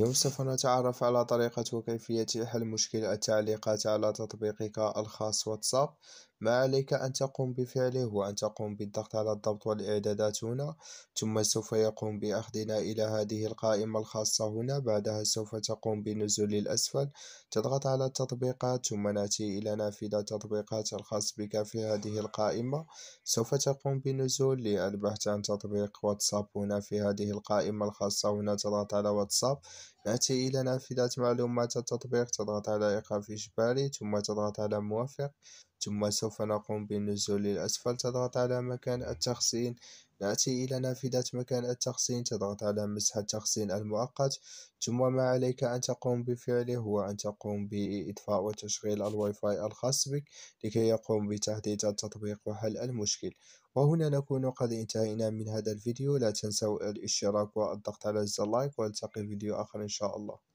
اليوم سوف نتعرف على طريقة وكيفية حل مشكل التعليقات على تطبيقك الخاص واتساب ما عليك أن تقوم بفعله هو أن تقوم بالضغط على الضبط والإعدادات هنا ثم سوف يقوم بأخذنا إلى هذه القائمة الخاصة هنا بعدها سوف تقوم بنزول الأسفل تضغط على التطبيقات ثم نأتي إلى نافذة تطبيقات الخاص بك في هذه القائمة سوف تقوم بنزول للبحث عن تطبيق واتساب هنا في هذه القائمة الخاصة هنا تضغط على واتساب نأتي إلى نافذة معلومات التطبيق تضغط على إيقاف إجباري ثم تضغط على موافق ثم سوف نقوم بالنزول للأسفل تضغط على مكان التخزين نأتي إلى نافذة مكان التخزين تضغط على مسح التخزين المؤقت ثم ما عليك أن تقوم بفعله هو أن تقوم بإطفاء وتشغيل الواي فاي الخاص بك لكي يقوم بتحديث التطبيق وحل المشكل وهنا نكون قد انتهينا من هذا الفيديو لا تنسوا الاشتراك والضغط على زر لايك والتقي فيديو آخر إن شاء الله